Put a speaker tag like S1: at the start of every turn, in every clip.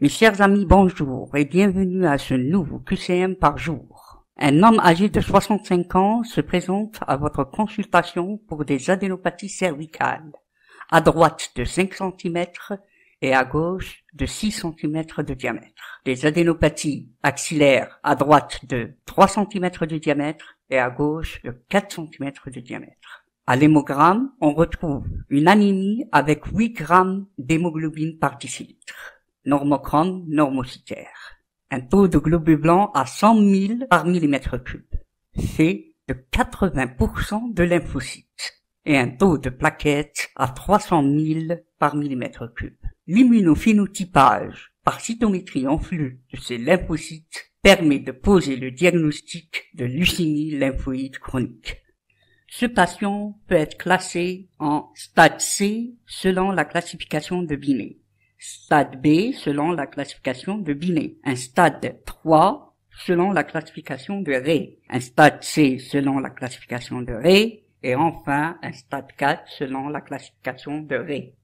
S1: Mes chers amis, bonjour et bienvenue à ce nouveau QCM par jour. Un homme âgé de 65 ans se présente à votre consultation pour des adénopathies cervicales, à droite de 5 cm et à gauche de 6 cm de diamètre. Des adénopathies axillaires à droite de 3 cm de diamètre et à gauche de 4 cm de diamètre. À l'hémogramme, on retrouve une anémie avec 8 grammes d'hémoglobine par décilitre normochrome normocytaire. Un taux de globules blancs à 100 000 par millimètre cube. C'est de 80% de lymphocytes. Et un taux de plaquettes à 300 000 par millimètre cube. L'immunophénotypage par cytométrie en flux de ces lymphocytes permet de poser le diagnostic de leucémie lymphoïde chronique. Ce patient peut être classé en stade C selon la classification de Binet stade B selon la classification de Binet, un stade 3 selon la classification de Ré, un stade C selon la classification de Ré, et enfin un stade 4 selon la classification de Ré.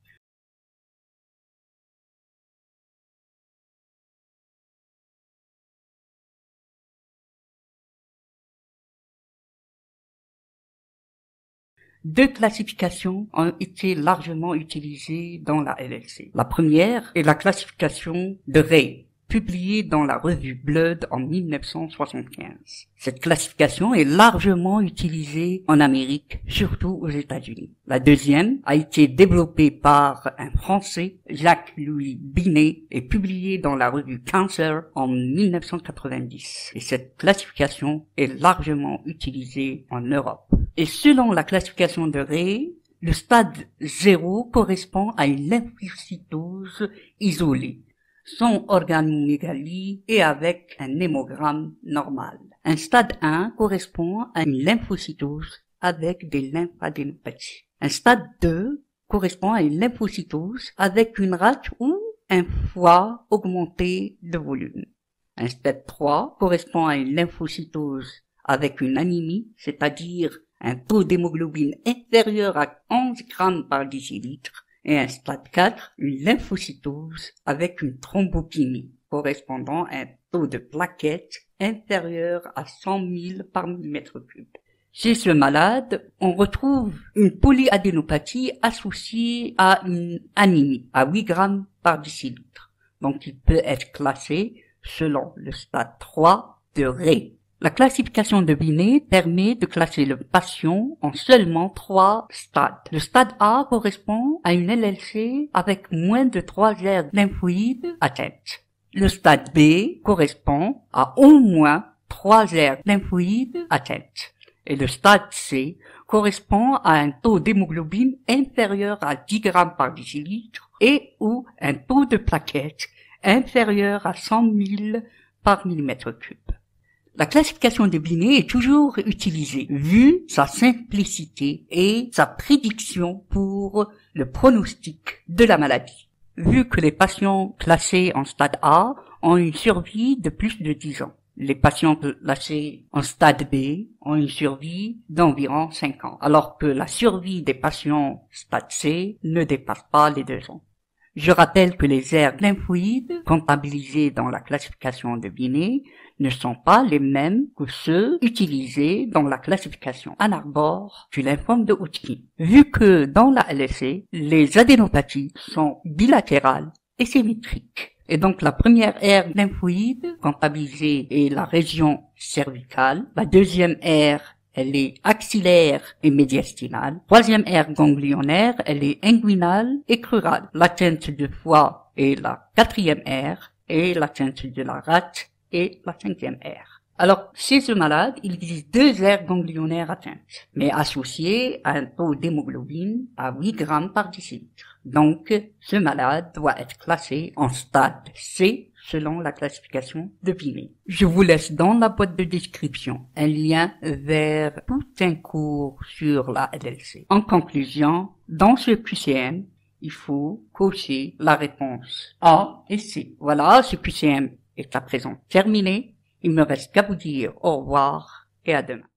S1: Deux classifications ont été largement utilisées dans la LLC. La première est la classification de Ray, publiée dans la revue Blood en 1975. Cette classification est largement utilisée en Amérique, surtout aux États-Unis. La deuxième a été développée par un Français, Jacques-Louis Binet, et publiée dans la revue Cancer en 1990. Et cette classification est largement utilisée en Europe. Et selon la classification de Ray, le stade 0 correspond à une lymphocytose isolée, sans organomégalie et avec un hémogramme normal. Un stade 1 correspond à une lymphocytose avec des lymphadenopathies. Un stade 2 correspond à une lymphocytose avec une rate ou un foie augmenté de volume. Un stade 3 correspond à une lymphocytose avec une anémie, c'est-à-dire un taux d'hémoglobine inférieur à 11 grammes par décilitre et un stade 4, une lymphocytose avec une thrombopénie correspondant à un taux de plaquettes inférieur à 100 000 par millimètre cube. Chez ce malade, on retrouve une polyadénopathie associée à une anémie à 8 grammes par décilitre. Donc il peut être classé selon le stade 3 de Ré. La classification de Binet permet de classer le patient en seulement trois stades. Le stade A correspond à une LLC avec moins de trois aires lymphoïdes atteintes. Le stade B correspond à au moins trois aires lymphoïdes atteintes. Et le stade C correspond à un taux d'hémoglobine inférieur à 10 grammes par décilitre et ou un taux de plaquettes inférieur à 100 000 par millimètre cube. La classification de Binet est toujours utilisée, vu sa simplicité et sa prédiction pour le pronostic de la maladie. Vu que les patients classés en stade A ont une survie de plus de 10 ans. Les patients classés en stade B ont une survie d'environ 5 ans, alors que la survie des patients stade C ne dépasse pas les 2 ans. Je rappelle que les aires lymphoïdes comptabilisées dans la classification de Binet ne sont pas les mêmes que ceux utilisés dans la classification anarbore du lymphome de Hodgkin. Vu que dans la LSC, e, les adénopathies sont bilatérales et symétriques. Et donc la première aire lymphoïde comptabilisée est la région cervicale, la deuxième aire elle est axillaire et médiastinale. Troisième aire ganglionnaire, elle est inguinale et crurale. L'atteinte du foie est la quatrième aire et l'atteinte de la rate est la cinquième aire. Alors, chez ce malade, il existe deux aires ganglionnaires atteintes, mais associées à un taux d'hémoglobine à 8 grammes par décilitre. Donc, ce malade doit être classé en stade C selon la classification de Je vous laisse dans la boîte de description un lien vers tout un cours sur la LLC. En conclusion, dans ce QCM, il faut cocher la réponse A et C. Voilà, ce QCM est à présent terminé. Il me reste qu'à vous dire au revoir et à demain.